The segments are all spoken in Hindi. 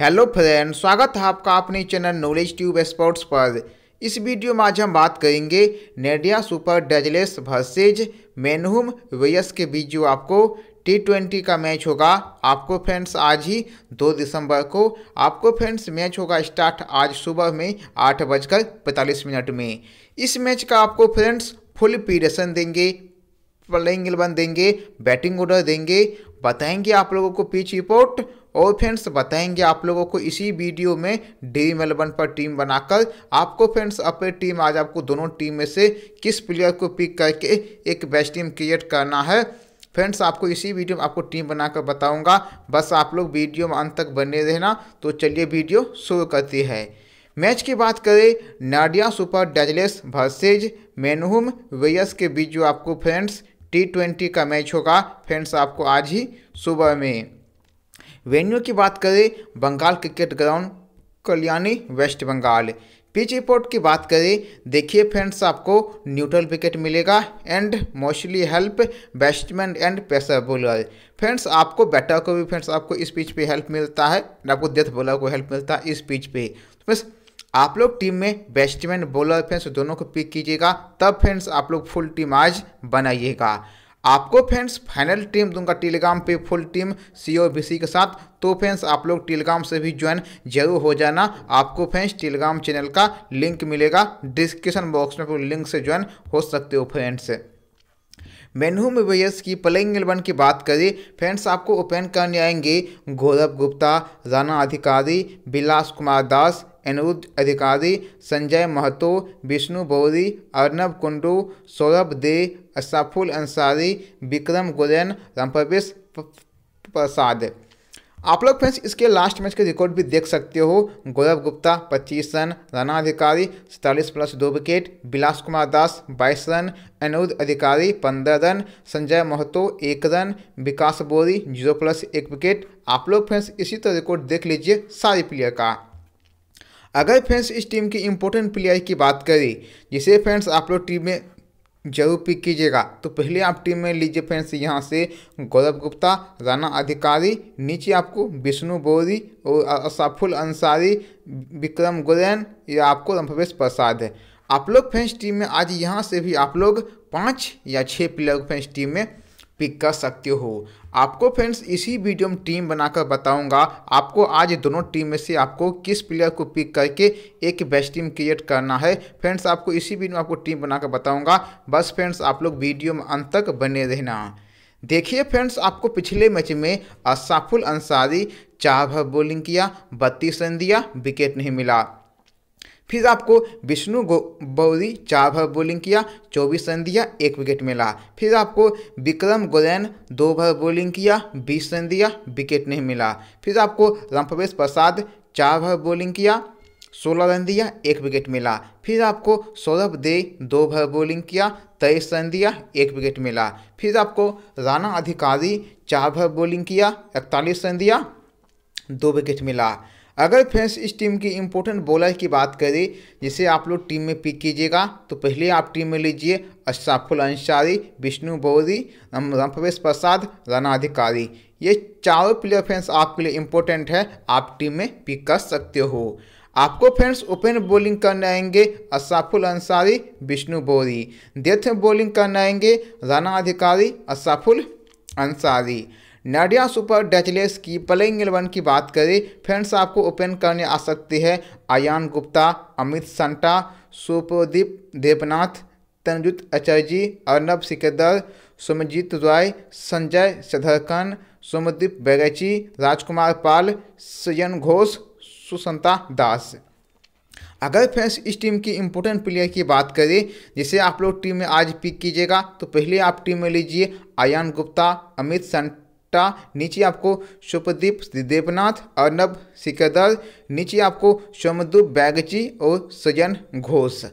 हेलो फ्रेंड स्वागत है आपका अपने चैनल नॉलेज ट्यूब स्पोर्ट्स पर इस वीडियो में आज हम बात करेंगे नेडिया सुपर डजलेस वर्सेज मेनहुम वेयस के बीच जो आपको टी ट्वेंटी का मैच होगा आपको फ्रेंड्स आज ही दो दिसंबर को आपको फ्रेंड्स मैच होगा स्टार्ट आज सुबह में आठ बजकर पैंतालीस मिनट में इस मैच का आपको फ्रेंड्स फुल पीरेशन देंगे प्लेइंग एलेवन देंगे बैटिंग ऑर्डर देंगे बताएंगे आप लोगों को पिच रिपोर्ट और फ्रेंड्स बताएंगे आप लोगों को इसी वीडियो में डी मेलबर्न पर टीम बनाकर आपको फ्रेंड्स अपने टीम आज आपको दोनों टीम में से किस प्लेयर को पिक करके एक बेस्ट टीम क्रिएट करना है फ्रेंड्स आपको इसी वीडियो में आपको टीम बनाकर बताऊंगा बस आप लोग वीडियो में अंत तक बने रहना तो चलिए वीडियो शुरू करती है मैच की बात करें नाडिया सुपर डेजलेस भर्सेज मेनहुम वेयस के बीच जो आपको फ्रेंड्स टी ट्वेंटी का मैच होगा फ्रेंड्स आपको आज ही सुबह में वेन्यू की बात करें Bengal cricket ground Kalyani west Bengal pitch report की बात करें देखिए फ्रेंड्स आपको न्यूट्रल विकेट मिलेगा and mostly help batsman and pacer bowler friends आपको बैटर को भी फ्रेंड्स आपको इस पिच पे हेल्प मिलता है आपको डेथ बॉलर को हेल्प मिलता है इस पिच पे तो बस आप लोग टीम में बैट्समैन बॉलर फ्रेंड्स दोनों को पिक कीजिएगा तब फ्रेंड्स आप लोग फुल टीम आज बनाइएगा आपको फ्रेंड्स फाइनल टीम दूंगा टेलीग्राम पे full team C O B C के साथ तो फ्रेंड्स आप लोग टेलीग्राम से भी ज्वाइन जरूर हो जाना आपको फ्रेंड्स टेलीग्राम चैनल का लिंक मिलेगा डिस्क्रिप्शन बॉक्स में लिंक से ज्वाइन हो सकते हो फ्रेंड्स मेनू में वेयर्स की प्लेइंग एलेवन की बात करें फ्रेंड्स आपको ओपन करने आएंगे गौरव गुप्ता राणा अधिकारी बिलास कुमार दास अनुरुद्ध अधिकारी संजय महतो विष्णु बौरी अर्नब कुंडू सौरभ दे असाफुल अंसारी विक्रम गोरेन रामप्रवेश प्रसाद आप लोग फ्रेंड्स इसके लास्ट मैच के रिकॉर्ड भी देख सकते हो गौरव गुप्ता 25 रन राना अधिकारी सैतालीस प्लस दो wicket Bilas Kumar Das 22 run Anurudh Adhikari 15 run Sanjay Mahato एक रन विकास बोरी जीरो प्लस एक विकेट आप लोग फ्रेंड्स इसी तरह रिकॉर्ड देख लीजिए सारे प्लेयर का अगर फ्रेंड्स इस टीम की इम्पोर्टेंट प्लेयर की बात करें जिसे फ्रेंड्स आप लोग टीम में जरूर पिक कीजिएगा तो पहले आप टीम में लीजिए फ्रेंड्स यहाँ से गौरव गुप्ता राणा अधिकारी नीचे आपको विष्णु बोरी और असाफुल अंसारी विक्रम गोरेन या आपको रमभवेश प्रसाद है आप लोग फ्रेंड्स टीम में आज यहाँ से भी आप लोग पाँच या छः प्लेयर फ्रेंड्स टीम में पिक कर सकते हो आपको फ्रेंड्स इसी वीडियो में टीम बनाकर बताऊंगा आपको आज दोनों टीम में से आपको किस प्लेयर को पिक करके एक बेस्ट टीम क्रिएट करना है फ्रेंड्स आपको इसी वीडियो में आपको टीम बनाकर बताऊंगा बस फ्रेंड्स आप लोग वीडियो में अंत तक बने रहना देखिए फ्रेंड्स आपको पिछले मैच में असाफुल अंसारी चार भर बॉलिंग किया बत्तीस रन दिया विकेट नहीं मिला फिर आपको विष्णु गौरी चार भर बॉलिंग किया चौबीस रन दिया एक विकेट मिला फिर आपको विक्रम गोरैन दो भर बॉलिंग किया बीस रन दिया विकेट नहीं मिला फिर आपको रामप्रवेश प्रसाद चार भर बॉलिंग किया सोलह रन दिया एक विकेट मिला फिर आपको सौरभ दे दो भर बॉलिंग किया तेईस रन दिया एक विकेट मिला फिर आपको राणा अधिकारी चार भर बॉलिंग किया इकतालीस रन दिया दो विकेट मिला अगर फ्रेंड्स इस टीम के इम्पोर्टेंट बॉलर की बात करें जिसे आप लोग टीम में पिक कीजिएगा तो पहले आप टीम में लीजिए अशाफुल अंसारी विष्णु बौरी रामप्रवेश प्रसाद रनाधिकारी ये चारों प्लेयर फ्रेंड्स आपके लिए इम्पोर्टेंट है आप टीम में पिक कर सकते हो आपको फ्रेंड्स ओपन बॉलिंग करने आएंगे असाफुल अंसारी विष्णु बौरी डेथ बॉलिंग करने आएंगे राना अधिकारी असाफुल अंसारी नाडिया सुपर डैचलेस की प्लेइंग एलेवन की बात करें फ्रेंड्स आपको ओपन करने आ सकती है आयान गुप्ता अमित संटा सुप्रदीप देवनाथ तनजुत अचर्जी अर्नब सिकंदर सुमजीत रॉय संजय सधरकन सुमदीप बैगैची राजकुमार पाल सयन घोष सुसंता दास अगर फ्रेंड्स इस टीम की इम्पोर्टेंट प्लेयर की बात करें जिसे आप लोग टीम में आज पिक कीजिएगा तो पहले आप टीम में लीजिए आयान गुप्ता अमित संट टा नीचे आपको शुभदीप देवनाथ अर्नब सिकदर नीचे आपको सोमदू बैगची और सजन घोष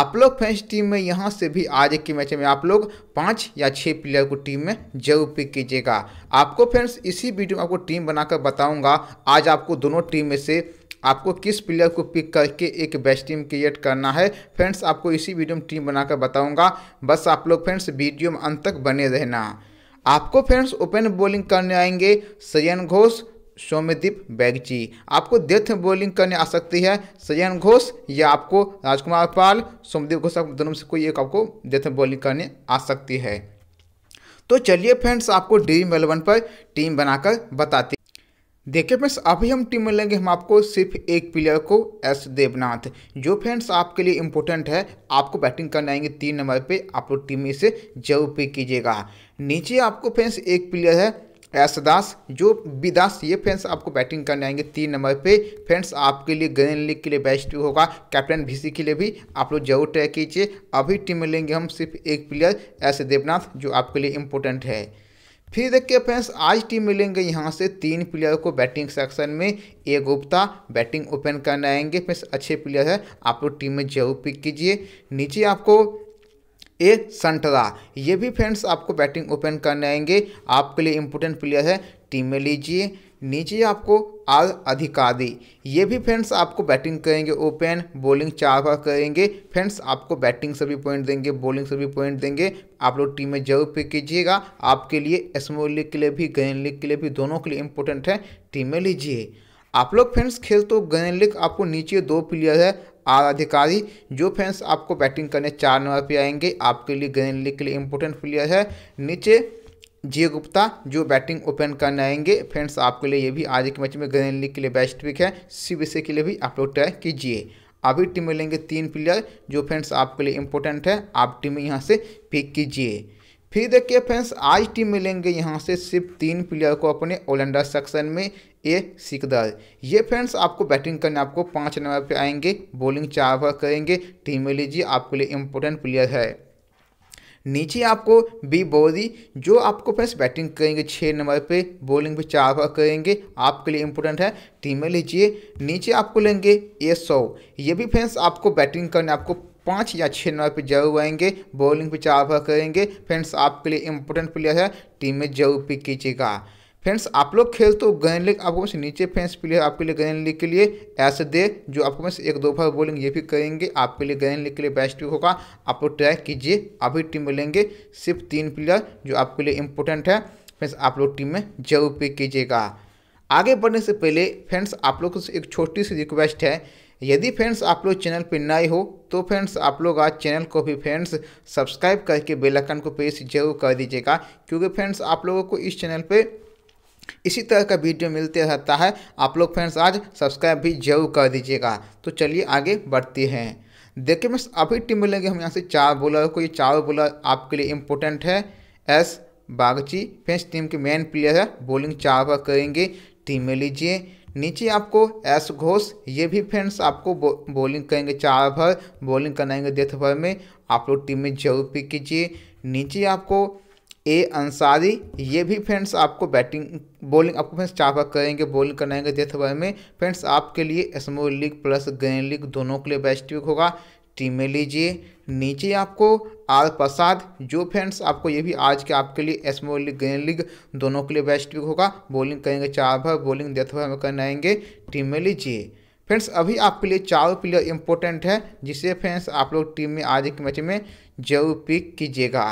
आप लोग फ्रेंड्स टीम में यहाँ से भी आज के मैच में आप लोग पांच या छह प्लेयर को टीम में जरूर पिक कीजिएगा आपको फ्रेंड्स इसी वीडियो में आपको टीम बनाकर बताऊंगा आज आपको दोनों टीम में से आपको किस प्लेयर को पिक करके एक बेस्ट टीम क्रिएट करना है फ्रेंड्स आपको इसी वीडियो में टीम बनाकर बताऊंगा बस आप लोग फ्रेंड्स वीडियो में अंत तक बने रहना आपको फ्रेंड्स ओपन बॉलिंग करने आएंगे सयन घोष सोमदीप बैगची आपको डेथ बॉलिंग करने आ सकती है सयन घोष या आपको राजकुमार पाल सोमदीप घोष दोनों से कोई एक आपको डेथ बॉलिंग करने आ सकती है तो चलिए फ्रेंड्स आपको ड्रीम इलेवन पर टीम बनाकर बताती देखिए फ्रेंड्स अभी हम टीम में लेंगे हम आपको सिर्फ एक प्लेयर को एस देवनाथ जो फ्रेंड्स आपके लिए इम्पोर्टेंट है आपको बैटिंग करने आएंगे तीन नंबर पे आप लोग टीम में से जब पे कीजिएगा नीचे आपको फ्रेंड्स एक प्लेयर है एस दास जो बी दास ये फ्रेंड्स आपको बैटिंग करने आएंगे तीन नंबर पे फ्रेंड्स आपके लिए ग्रीन लीग के लिए बेस्ट होगा कैप्टन भीसी के लिए भी आप लोग जरूर ट्राई कीजिए अभी टीम में लेंगे हम सिर्फ एक प्लेयर एस देवनाथ जो आपके लिए इम्पोर्टेंट है फिर देखिए फ्रेंड्स आज टीम मिलेंगे यहाँ से तीन प्लेयर को बैटिंग सेक्शन में ए गुप्ता बैटिंग ओपन करने आएंगे फ्रेंड्स अच्छे प्लेयर है आप लोग टीम में जरूर पिक कीजिए नीचे आपको ए संटरा ये भी फ्रेंड्स आपको बैटिंग ओपन करने आएंगे आपके लिए इम्पोर्टेंट प्लेयर है टीम में लीजिए नीचे आपको आल अधिकारी ये भी फ्रेंड्स आपको बैटिंग करेंगे ओपन बॉलिंग चार बार करेंगे फ्रेंड्स आपको बैटिंग से भी पॉइंट देंगे बॉलिंग से भी पॉइंट देंगे आप लोग टीम में जरूर पिक कीजिएगा आपके लिए स्मॉल लीग के लिए भी ग्रैंड लीग के लिए भी दोनों के लिए इंपॉर्टेंट है टीम में लीजिए आप लोग फ्रेंड्स खेल तो ग्रैंड लीग आपको नीचे दो प्लेयर है आर अधिकारी जो फैंस आपको बैटिंग करने चार नंबर पे आएंगे आपके लिए ग्रैंड लीग के लिए इंपॉर्टेंट प्लेयर है नीचे जे गुप्ता जो बैटिंग ओपन करने आएंगे फ्रेंड्स आपके लिए ये भी आज के मैच में ग्रीन लीग के लिए बेस्ट पिक है सी के लिए भी आप लोग ट्राई कीजिए अभी टीम में लेंगे तीन प्लेयर जो फ्रेंड्स आपके लिए इंपॉर्टेंट है आप टीम में यहाँ से पिक कीजिए फिर देखिए फ्रेंड्स आज टीम में लेंगे यहाँ से सिर्फ तीन प्लेयर को अपने ऑलराउंडर सेक्शन में ए सिकदर ये फ्रेंड्स आपको बैटिंग करने आपको पाँच नंबर पर आएंगे बॉलिंग चार ओवर करेंगे टीम में लीजिए आपके लिए इम्पोर्टेंट प्लेयर है नीचे आपको बी बोरी जो आपको फ्रेंड्स बैटिंग करेंगे छः नंबर पे बॉलिंग पे चार बार करेंगे आपके लिए इंपॉर्टेंट है टीम में लीजिए नीचे आपको लेंगे ए सौ ये भी फ्रेंड्स आपको बैटिंग करने आपको पाँच या छः नंबर पे जरूर आएंगे बॉलिंग पे चार बार करेंगे फ्रेंड्स आपके लिए इंपॉर्टेंट प्लेयर है टीम में जरूर पिक कीजिएगा फ्रेंड्स आप लोग खेल तो गेंद लेग आपको बस नीचे फ्रेंड्स प्लेयर आपके लिए गेंद लेग के लिए ऐसे दे जो आपको बस एक दो बार बोलेंगे ये भी करेंगे आपके लिए गेंद लेग के लिए बेस्ट भी होगा आप लोग ट्राई कीजिए अभी टीम में लेंगे सिर्फ तीन प्लेयर जो आपके लिए इंपॉर्टेंट है फ्रेंड्स आप लोग टीम में जरूर पे कीजिएगा आगे बढ़ने से पहले फ्रेंड्स आप लोग से एक छोटी सी रिक्वेस्ट है यदि फ्रेंड्स आप लोग चैनल पर नए हो तो फ्रेंड्स आप लोग आज चैनल को भी फ्रेंड्स सब्सक्राइब करके बेलकन को प्रेस जरूर कर दीजिएगा क्योंकि फ्रेंड्स आप लोगों को इस चैनल पर इसी तरह का वीडियो मिलते रहता है आप लोग फ्रेंड्स आज सब्सक्राइब भी जरूर कर दीजिएगा तो चलिए आगे बढ़ते हैं देखिए मैं अभी टीम मिलेंगे हम यहाँ से चार बॉलर को ये चारों बॉलर आपके लिए इम्पोर्टेंट है एस बागची फ्रेंड्स टीम के मेन प्लेयर है बॉलिंग चार पर करेंगे टीम में लीजिए नीचे आपको एस घोष ये भी फ्रेंड्स आपको बॉलिंग बो, करेंगे चार भर बॉलिंग कराएंगे डेथ भर में आप लोग टीम में जरूर पिक कीजिए नीचे आपको ए अंसारी ये भी फ्रेंड्स आपको बैटिंग बॉलिंग आपको फ्रेंड्स चार बार करेंगे बॉलिंग करनाएंगे डेथ ओवर में फ्रेंड्स आपके लिए small league plus grand league दोनों के लिए बेस्ट वीक होगा टीम में लीजिए नीचे आपको आर प्रसाद जो फ्रेंड्स आपको ये भी आज के आपके लिए स्मॉल लीग ग्रीन लीग दोनों के लिए बेस्ट वीक होगा बॉलिंग करेंगे चार भर बॉलिंग डेथ भर में करनाएंगे टीम में लीजिए फ्रेंड्स अभी आपके लिए चार प्लेयर इंपॉर्टेंट है जिसे फ्रेंड्स आप लोग टीम में आज के मैच में जरूर पिक कीजिएगा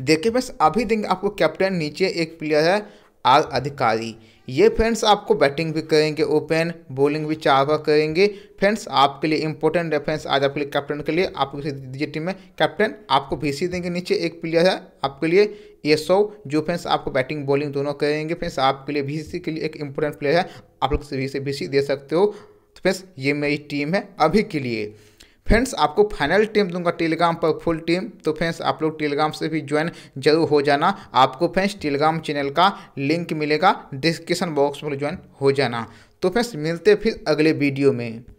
देखिए फ्रेंड्स अभी देंगे आपको कैप्टन नीचे एक प्लेयर है आर अधिकारी ये फ्रेंड्स आपको बैटिंग भी करेंगे ओपन बॉलिंग भी चार बार करेंगे फ्रेंड्स आपके लिए इंपॉर्टेंट रेफरेंस आज आपके लिए कैप्टन के लिए आप दीजिए टीम में कैप्टन आपको भीसी देंगे नीचे एक प्लेयर है आपके लिए ये सौ जो फ्रेंड्स आपको बैटिंग बॉलिंग दोनों करेंगे फ्रेंड्स आपके लिए भीसी के लिए एक इंपॉर्टेंट प्लेयर है आप लोग से भी दे सकते हो तो फ्रेंड्स ये मेरी टीम है अभी के लिए फ्रेंड्स आपको फाइनल टीम दूंगा टेलीग्राम पर फुल टीम तो फ्रेंड्स आप लोग टेलीग्राम से भी ज्वाइन जरूर हो जाना आपको फ्रेंड्स टेलीग्राम चैनल का लिंक मिलेगा डिस्क्रिप्शन बॉक्स में ज्वाइन हो जाना तो फ्रेंड्स मिलते फिर अगले वीडियो में